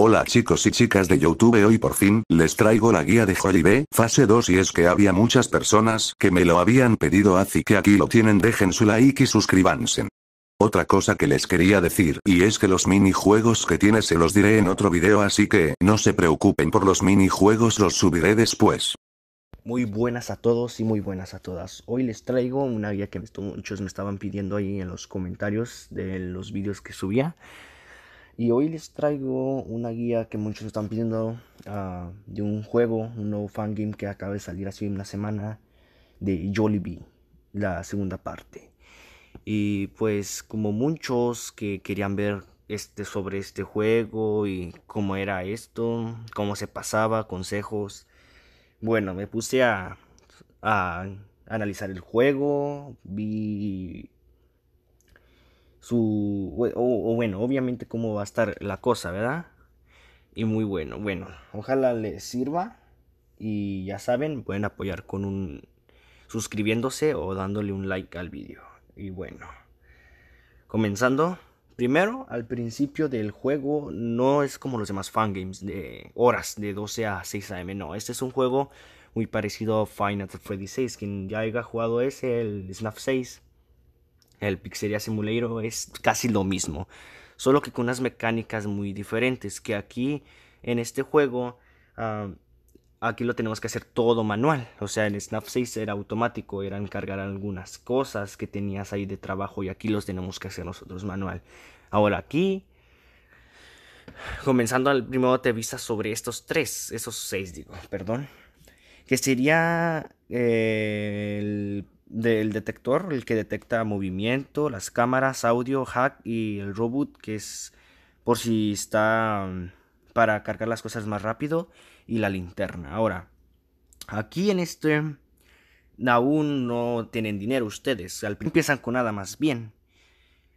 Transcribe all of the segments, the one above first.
Hola chicos y chicas de Youtube hoy por fin les traigo la guía de Holly B fase 2 y es que había muchas personas que me lo habían pedido así que aquí lo tienen dejen su like y suscríbanse. Otra cosa que les quería decir y es que los minijuegos que tiene se los diré en otro video así que no se preocupen por los minijuegos los subiré después. Muy buenas a todos y muy buenas a todas. Hoy les traigo una guía que muchos me estaban pidiendo ahí en los comentarios de los vídeos que subía y hoy les traigo una guía que muchos están pidiendo ah, de un juego, un nuevo fangame que acaba de salir hace una semana de Jollibee, la segunda parte. Y pues como muchos que querían ver este, sobre este juego y cómo era esto, cómo se pasaba, consejos, bueno, me puse a analizar el juego, vi su... O, bueno, obviamente cómo va a estar la cosa, ¿verdad? Y muy bueno, bueno, ojalá les sirva. Y ya saben, pueden apoyar con un... suscribiéndose o dándole un like al vídeo. Y bueno, comenzando... Primero, al principio del juego no es como los demás fangames de horas de 12 a 6 am, no, este es un juego muy parecido a Final Fantasy VI quien ya haya jugado ese, el Snap 6, el pixelia Simulator es casi lo mismo, solo que con unas mecánicas muy diferentes, que aquí en este juego... Ah, aquí lo tenemos que hacer todo manual. O sea, en Snap 6 era automático, era encargar algunas cosas que tenías ahí de trabajo y aquí los tenemos que hacer nosotros manual. Ahora aquí, comenzando al primero te avisas sobre estos tres, esos seis digo, perdón, que sería eh, el del detector, el que detecta movimiento, las cámaras, audio, hack y el robot, que es por si está mm, para cargar las cosas más rápido, y la linterna. Ahora, aquí en este aún no tienen dinero ustedes, al empiezan con nada más bien,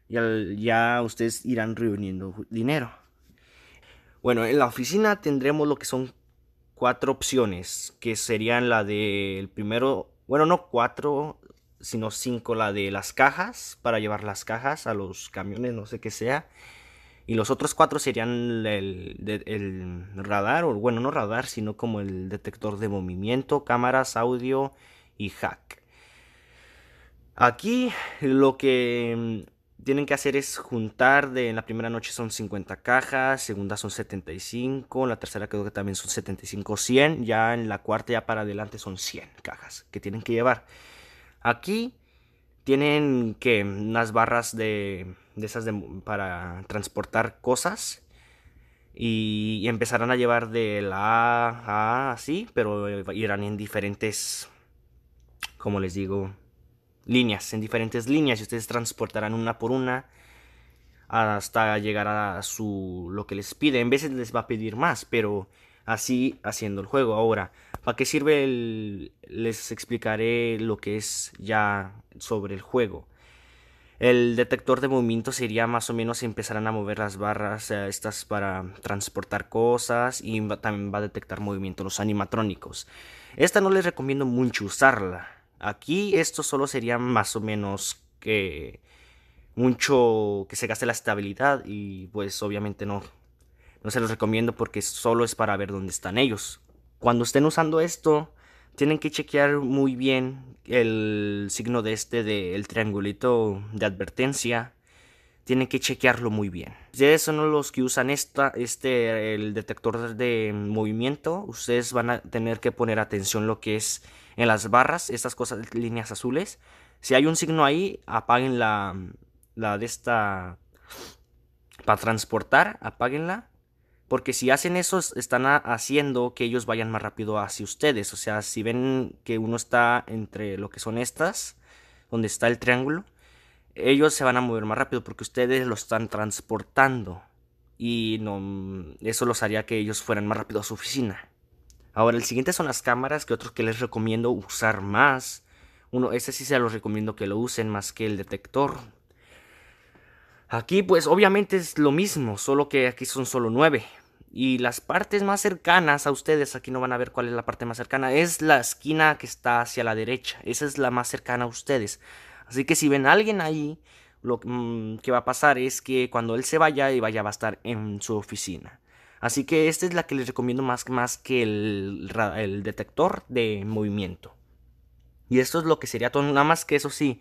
y al, ya ustedes irán reuniendo dinero. Bueno, en la oficina tendremos lo que son cuatro opciones, que serían la del primero, bueno, no cuatro, sino cinco la de las cajas, para llevar las cajas a los camiones, no sé qué sea. Y los otros cuatro serían el, radar, o bueno, no radar, sino como el detector de movimiento, cámaras, audio y hack. Aquí lo que mm, tienen que hacer es juntar de en la primera noche son 50 cajas, segunda son 75, la tercera creo que también son 75, 100, ya en la cuarta ya para adelante son 100 cajas que tienen que llevar. Aquí tienen que unas barras de, de esas para transportar cosas y, empezarán a llevar de la A a así, pero eh, irán en diferentes, como les digo, líneas, en diferentes líneas y ustedes transportarán una por una hasta llegar a su lo que les pide. En veces les va a pedir más, pero así haciendo el juego. Ahora, ¿para qué sirve el... Les explicaré lo que es ya sobre el juego. El detector de movimiento sería más o menos empezarán a mover las barras eh, estas para transportar cosas y también va a detectar movimiento los animatrónicos. Esta no les recomiendo mucho usarla. Aquí esto solo sería más o menos que mucho que se gaste la estabilidad y pues obviamente no no se los recomiendo porque solo es para ver dónde están ellos. Cuando estén usando esto, tienen que chequear muy bien el signo de este del triangulito de advertencia. Tienen que chequearlo muy bien. Ustedes son los que usan esta, este, el detector de movimiento. Ustedes van a tener que poner atención lo que es en las barras, estas cosas, líneas azules. Si hay un signo ahí, apaguen la, la de esta para transportar, apáguenla porque si hacen eso, están haciendo que ellos vayan más rápido hacia ustedes. O sea, si ven que uno está entre lo que son estas, donde está el triángulo, ellos se van a mover más rápido porque ustedes lo están transportando. Y no, eso los haría que ellos fueran más rápido a su oficina. Ahora, el siguiente son las cámaras, que otros que les recomiendo usar más. Uno, este sí se los recomiendo que lo usen más que el detector. Aquí, pues, obviamente es lo mismo, solo que aquí son solo nueve. Y las partes más cercanas a ustedes, aquí no van a ver cuál es la parte más cercana, es la esquina que está hacia la derecha. Esa es la más cercana a ustedes. Así que si ven a alguien ahí, lo que mm, va a pasar es que cuando él se vaya, y vaya va a estar en su oficina. Así que esta es la que les recomiendo más, más que el, detector de movimiento. Y esto es lo que sería todo, nada más que eso sí,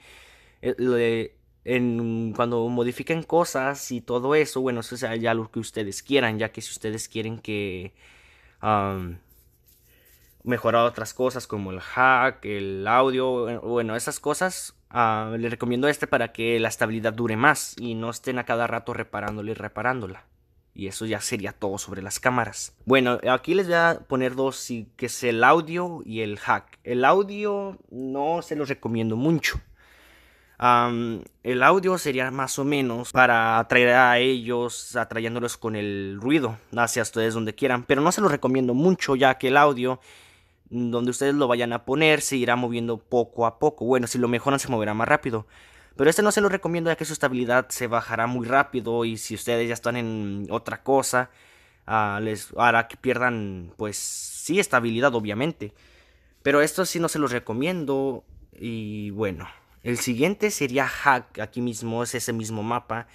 eh, cuando modifiquen cosas y todo eso, bueno, eso sea ya lo que ustedes quieran, ya que si ustedes quieren que um, otras cosas como el hack, el audio, bueno, esas cosas, ah, les recomiendo este para que la estabilidad dure más y no estén a cada rato reparándola y reparándola. Y eso ya sería todo sobre las cámaras. Bueno, aquí les voy a poner dos, que es el audio y el hack. El audio no se los recomiendo mucho el audio sería más o menos para atraer a ellos, atrayéndolos con el ruido hacia ustedes donde quieran. Pero no se los recomiendo mucho, ya que el audio donde ustedes lo vayan a poner se irá moviendo poco a poco. Bueno, si lo mejoran se moverá más rápido. Pero este no se lo recomiendo ya que su estabilidad se bajará muy rápido y si ustedes ya están en otra cosa, ah, les hará que pierdan, pues sí, estabilidad obviamente. Pero esto sí no se los recomiendo y bueno. El siguiente sería hack, aquí mismo es ese mismo mapa.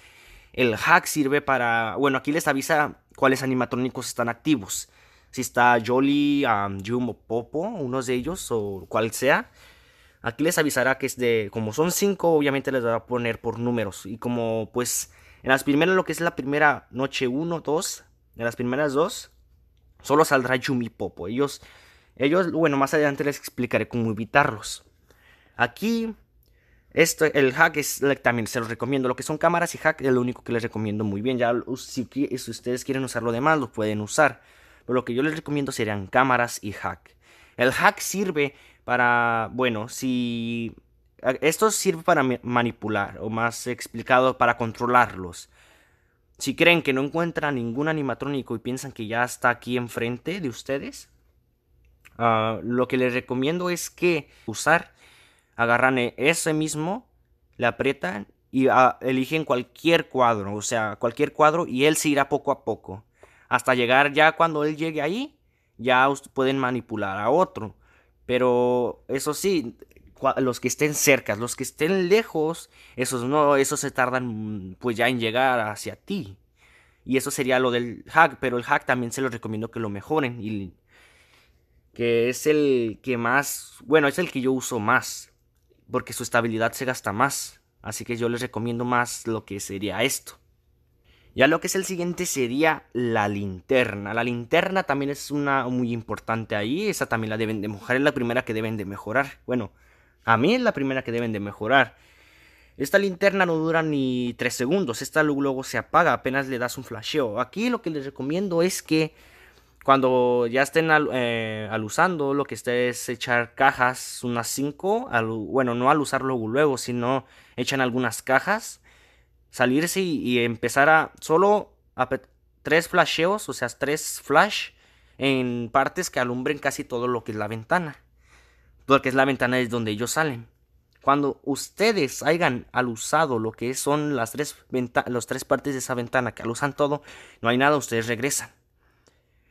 El hack sirve para, bueno, aquí les avisa cuáles animatrónicos están activos. Si está Jolly, Jumbo, Popo, Uno de ellos o cual sea. Aquí les avisará que es de, como son cinco, obviamente les va a poner por números. Y como pues en las primeras, lo que es la primera noche 1, 2, en las primeras dos, solo saldrá Yumi Popo. Ellos, ellos, bueno, más adelante les explicaré cómo evitarlos. Aquí el hack es, también se los recomiendo. Lo que son cámaras y hack es lo único que les recomiendo muy bien. Ya si, ustedes quieren usar lo demás, lo pueden usar. Pero lo que yo les recomiendo serían cámaras y hack. El hack sirve para, bueno, si... Esto sirve para manipular, o más explicado, para controlarlos. Si creen que no encuentran ningún animatrónico y piensan que ya está aquí enfrente de ustedes, ah, lo que les recomiendo es que usar agarran e-, ese mismo, le aprietan y ah, eligen cualquier cuadro, o sea, cualquier cuadro y él se irá poco a poco. Hasta llegar ya cuando él llegue ahí, ya pueden manipular a otro. Pero eso sí, los que estén cerca, los que estén lejos, esos no, esos se tardan mm, pues ya en llegar hacia ti. Y eso sería lo del hack, pero el hack también se los recomiendo que lo mejoren y que es el que más, bueno, es el que yo uso más porque su estabilidad se gasta más. Así que yo les recomiendo más lo que sería esto. Ya lo que es el siguiente sería la linterna. La linterna también es una muy importante ahí. Esa también la deben de mojar. Es la primera que deben de mejorar. Bueno, a mí es la primera que deben de mejorar. Esta linterna no dura ni 3 segundos. Esta luego se apaga apenas le das un flasheo. Aquí lo que les recomiendo es que cuando ya estén eh, al, usando lo que está es echar cajas, unas 5, bueno, no al luego, luego, sino echan algunas cajas, salirse y, empezar a solo a tres flasheos, o sea, tres flash en partes que alumbren casi todo lo que es la ventana. Todo lo que es la ventana es donde ellos salen. Cuando ustedes hayan usado lo que son las tres, las tres partes de esa ventana que usan todo, no hay nada, ustedes regresan.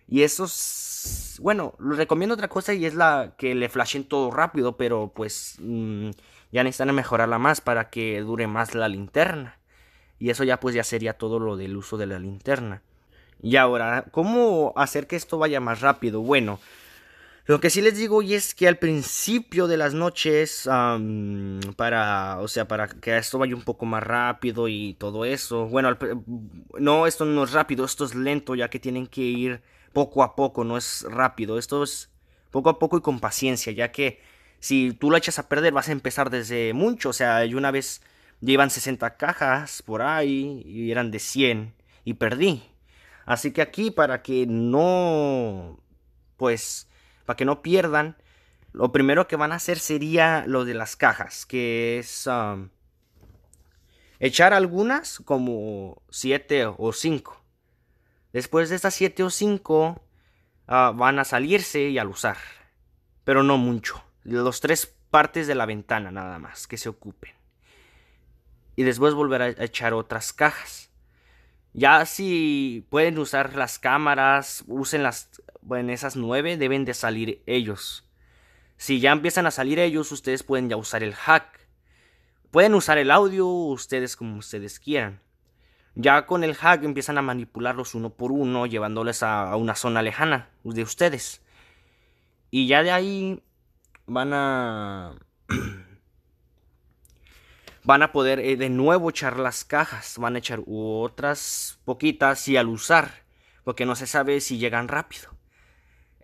Y eso es, bueno, les recomiendo otra cosa y es la que le flashen todo rápido, pero pues mm, ya necesitan mejorarla más para que dure más la linterna. Y eso ya pues ya sería todo lo del uso de la linterna. Y ahora, ¿cómo hacer que esto vaya más rápido? Bueno, lo que sí les digo y es que al principio de las noches, para, o sea, para que esto vaya un poco más rápido y todo eso. Bueno, no, esto no es rápido, esto es lento, ya que tienen que ir poco a poco, no es rápido. Esto es poco a poco y con paciencia, ya que si tú lo echas a perder vas a empezar desde mucho. O sea, yo una vez llevan 60 cajas por ahí y eran de 100 y perdí. Así que aquí para que no, pues, para que no pierdan, lo primero que van a hacer sería lo de las cajas, que es um, echar algunas como 7 o 5 Después de estas 7 o 5 ah, van a salirse y al usar. Pero no mucho. Los tres partes de la ventana nada más que se ocupen. Y después volver a echar otras cajas. Ya si pueden usar las cámaras, usen las bueno esas 9 deben de salir ellos. Si ya empiezan a salir ellos, ustedes pueden ya usar el hack. Pueden usar el audio ustedes como ustedes quieran. Ya con el hack empiezan a manipularlos uno por uno, llevándoles a, una zona lejana de ustedes. Y ya de ahí van a... van a poder eh, de nuevo echar las cajas, van a echar otras poquitas y al usar, porque no se sabe si llegan rápido.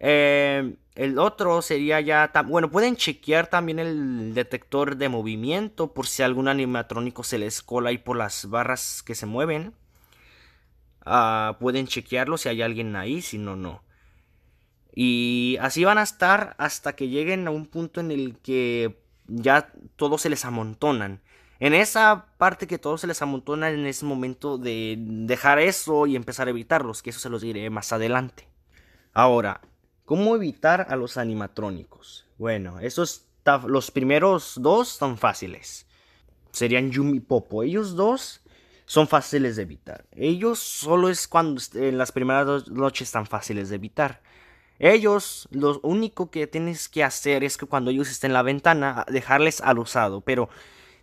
Em, el otro sería ya. Bueno, pueden chequear también el detector de movimiento por si algún animatrónico se les cola ahí por las barras que se mueven. Ah, pueden chequearlo si hay alguien ahí, si no, no. Y así van a estar hasta que lleguen a un punto en el que ya todos se les amontonan. En esa parte que todos se les amontonan, en ese momento de dejar eso y empezar a evitarlos, que eso se los diré más adelante. Ahora, ¿Cómo evitar a los animatrónicos? Bueno, esos los primeros dos son fáciles. Serían Yumi y Popo. Ellos dos son fáciles de evitar. Ellos solo es cuando en las primeras noches están fáciles de evitar. Ellos, lo único que tienes que hacer es que cuando ellos estén en la ventana, dejarles al usado. Pero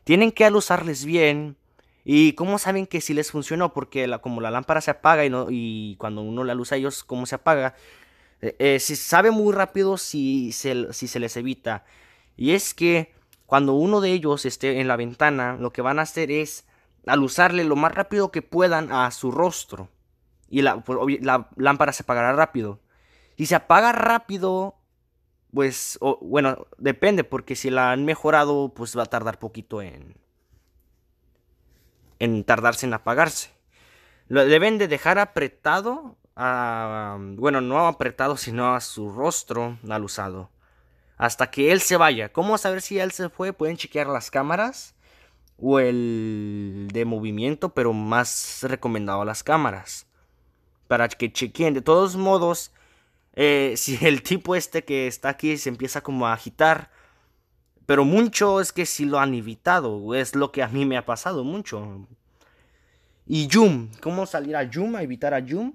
tienen que alusarles bien. ¿Y cómo saben que si sí les funcionó? Porque como la lámpara se apaga y, no, y cuando uno la luz a ellos, ¿cómo se apaga? Eh, eh, se sabe muy rápido si se, les evita. Y es que cuando uno de ellos esté en la ventana, lo que van a hacer es al usarle lo más rápido que puedan a su rostro. Y la, lámpara se apagará rápido. Si se apaga rápido, pues bueno, depende, porque si la han mejorado, pues va a tardar poquito en, en tardarse en apagarse. Lo deben de dejar apretado Um, bueno, no apretado, sino a su rostro al usado. Hasta que él se vaya. ¿Cómo saber si él se fue? Pueden chequear las cámaras o el de movimiento, pero más recomendado las cámaras. Para que chequen. De todos modos, eh, si el tipo este que está aquí se empieza como a agitar. Pero mucho es que si lo han evitado. Es lo que a mí me ha pasado mucho. Y Yum, ¿cómo salir a Yum? A evitar a Yum.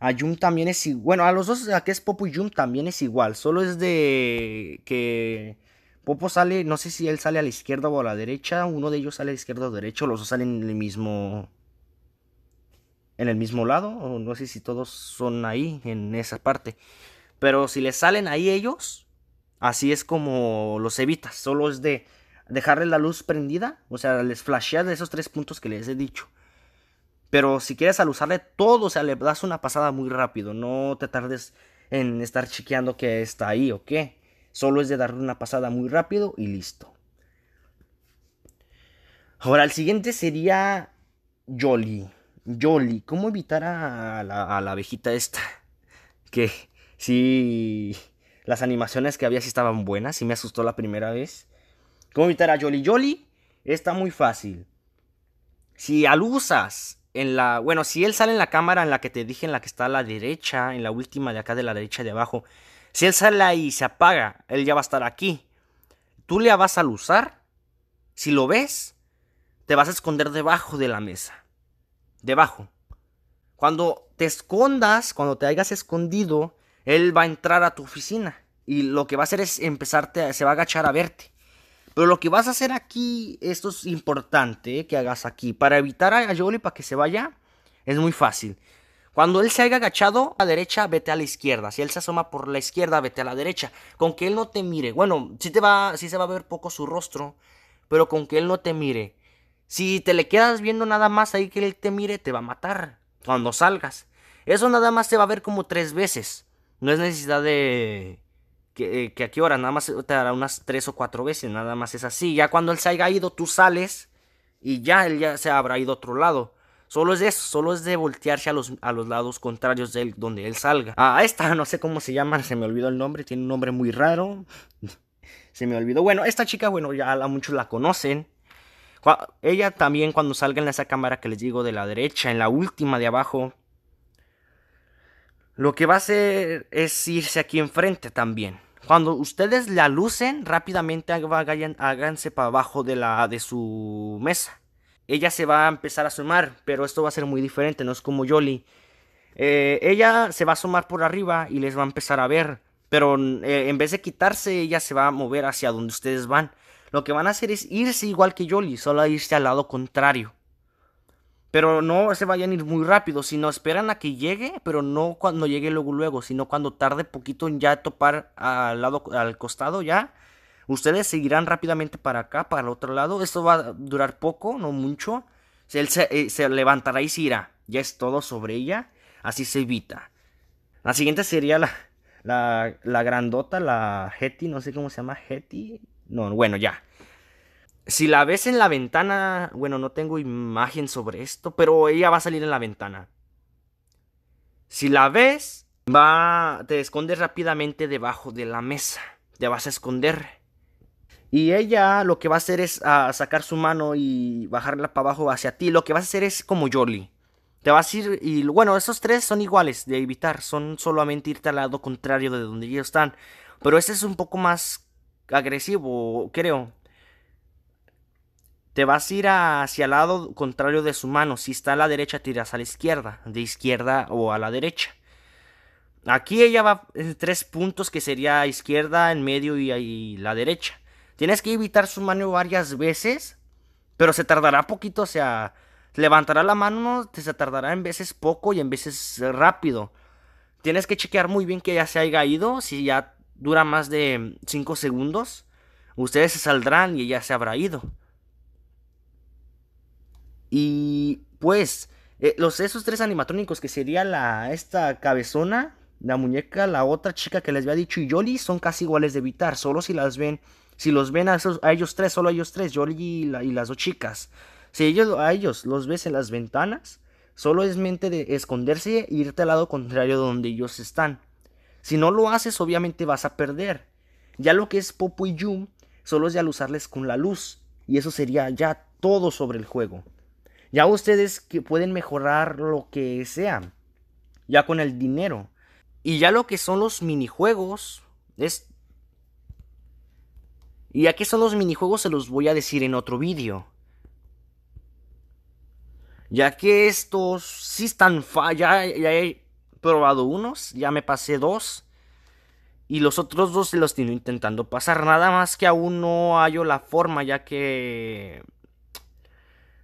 A también es igual. Bueno, a los dos, a que es Popo y también es igual. Solo es de que Popo sale, no sé si él sale a la izquierda o a la derecha. Uno de ellos sale a la izquierda o derecha. Los dos salen en el mismo. En el mismo lado. no sé si todos son ahí, en esa parte. Pero si les salen ahí ellos, así es como los evitas. Solo es de dejarle la luz prendida. O sea, les flashear de esos tres puntos que les he dicho pero si quieres al usarle todo, o sea, le das una pasada muy rápido. No te tardes en estar chequeando que está ahí o qué. Solo es de darle una pasada muy rápido y listo. Ahora, el siguiente sería Jolly. Jolly, ¿cómo evitar a la, abejita esta? Que si las animaciones que había sí estaban buenas, y me asustó la primera vez. ¿Cómo evitar a Jolly? Jolly está muy fácil. Si al usas en la, bueno, si él sale en la cámara en la que te dije, en la que está a la derecha, en la última de acá de la derecha de abajo, si él sale ahí y se apaga, él ya va a estar aquí. Tú le vas a luzar si lo ves, te vas a esconder debajo de la mesa. Debajo. Cuando te escondas, cuando te hayas escondido, él va a entrar a tu oficina. Y lo que va a hacer es empezarte, se va a agachar a verte. Pero lo que vas a hacer aquí, esto es importante que hagas aquí. Para evitar a Yoli para que se vaya, es muy fácil. Cuando él se haya agachado a la derecha, vete a la izquierda. Si él se asoma por la izquierda, vete a la derecha. Con que él no te mire. Bueno, sí, te va, sí se va a ver poco su rostro, pero con que él no te mire. Si te le quedas viendo nada más ahí que él te mire, te va a matar cuando salgas. Eso nada más se va a ver como tres veces. No es necesidad de que, aquí eh, a hora, nada más te dará unas tres o cuatro veces, nada más es así. Ya cuando él se haya ido, tú sales y ya él ya se habrá ido a otro lado. Solo es eso, solo es de voltearse a los, a los lados contrarios de él, donde él salga. Ah, esta, no sé cómo se llama, se me olvidó el nombre, tiene un nombre muy raro. se me olvidó. Bueno, esta chica, bueno, ya muchos la conocen. Ella también cuando salga en esa cámara que les digo de la derecha, en la última de abajo, lo que va a hacer es irse aquí enfrente también. Cuando ustedes la lucen, rápidamente háganse para abajo de, la, de su mesa. Ella se va a empezar a sumar, pero esto va a ser muy diferente, no es como Yoli. Eh, ella se va a sumar por arriba y les va a empezar a ver, pero eh, en vez de quitarse, ella se va a mover hacia donde ustedes van. Lo que van a hacer es irse igual que Yoli, solo irse al lado contrario. Pero no se vayan a ir muy rápido, sino esperan a que llegue, pero no cuando llegue luego luego, sino cuando tarde poquito en ya topar al lado al costado ya. Ustedes seguirán rápidamente para acá, para el otro lado. Esto va a durar poco, no mucho. Él se, eh, se levantará y se irá. Ya es todo sobre ella. Así se evita. La siguiente sería la, la, la grandota, la Hetty, no sé cómo se llama, Hetty. No, bueno, ya. Si la ves en la ventana, bueno, no tengo imagen sobre esto, pero ella va a salir en la ventana. Si la ves, va, te escondes rápidamente debajo de la mesa. Te vas a esconder. Y ella lo que va a hacer es a ah, sacar su mano y bajarla para abajo hacia ti. Lo que vas a hacer es como Jolly. Te vas a ir y bueno, esos tres son iguales de evitar. Son solamente irte al lado contrario de donde ellos están. Pero ese es un poco más agresivo, creo. Te vas a ir hacia el lado contrario de su mano. Si está a la derecha, tiras a la izquierda. De izquierda o a la derecha. Aquí ella va en tres puntos que sería izquierda, en medio y, a la derecha. Tienes que evitar su mano varias veces. Pero se tardará poquito. O sea, levantará la mano. se tardará en veces poco y en veces rápido. Tienes que chequear muy bien que ya se haya ido. Si ya dura más de 5 segundos, ustedes se saldrán y ella se habrá ido. Y pues, eh, los, esos tres animatrónicos que sería la, esta cabezona, la muñeca, la otra chica que les había dicho y Yoli son casi iguales de evitar, solo si las ven, si los ven a, a ellos tres, solo a ellos tres, Yoli y, las dos chicas. Si ellos, a ellos los ves en las ventanas, solo es mente de esconderse e irte al lado contrario de donde ellos están. Si no lo haces, obviamente vas a perder. Ya lo que es Popo y Yum, solo es de alusarles con la luz, y eso sería ya todo sobre el juego. Ya ustedes que pueden mejorar lo que sea, ya con el dinero. Y ya lo que son los minijuegos es... Y ya que son los minijuegos se los voy a decir en otro vídeo. Ya que estos sí están... falla ya, he probado unos, ya me pasé dos. Y los otros dos se los estoy intentando pasar. Nada más que aún no hallo la forma, ya que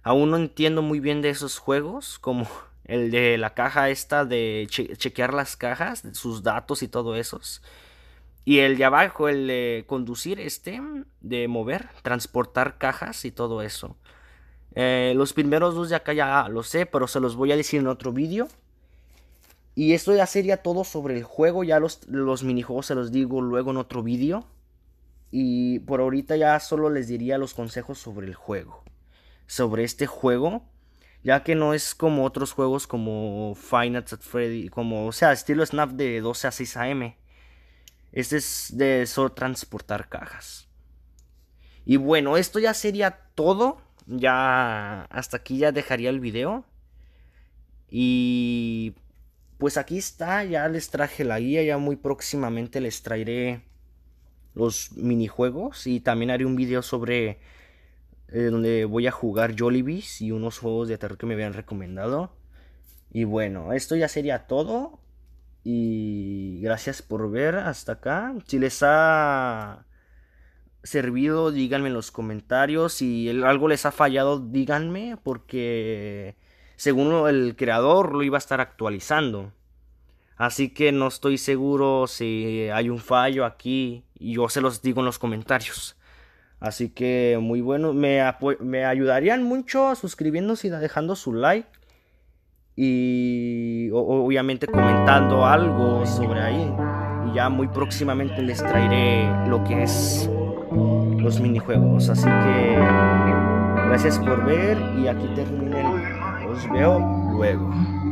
aún no entiendo muy bien de esos juegos, como el de la caja esta de chequear las cajas, sus datos y todo eso. Y el de abajo, el de conducir este, de mover, transportar cajas y todo eso. Eh, los primeros dos de acá ya ah, lo sé, pero se los voy a decir en otro vídeo. Y esto ya sería todo sobre el juego. Ya los, los minijuegos se los digo luego en otro vídeo. Y por ahorita ya solo les diría los consejos sobre el juego sobre este juego, ya que no es como otros juegos como Final Freddy, como, o sea, estilo Snap de 12 a 6 AM. Este es de solo transportar cajas. Y bueno, esto ya sería todo. Ya hasta aquí ya dejaría el video. Y pues aquí está, ya les traje la guía, ya muy próximamente les traeré los minijuegos y también haré un video sobre eh, donde voy a jugar Jollibees y unos juegos de terror que me habían recomendado. Y bueno, esto ya sería todo. Y gracias por ver hasta acá. Si les ha servido, díganme en los comentarios. Si algo les ha fallado, díganme, porque según el creador lo iba a estar actualizando. Así que no estoy seguro si hay un fallo aquí. Y yo se los digo en los comentarios. Así que muy bueno. Me, ayudarían mucho suscribiéndose y dejando su like. Y obviamente comentando algo sobre ahí. Y ya muy próximamente les traeré lo que es los minijuegos. Así que gracias por ver y aquí termino Os veo luego.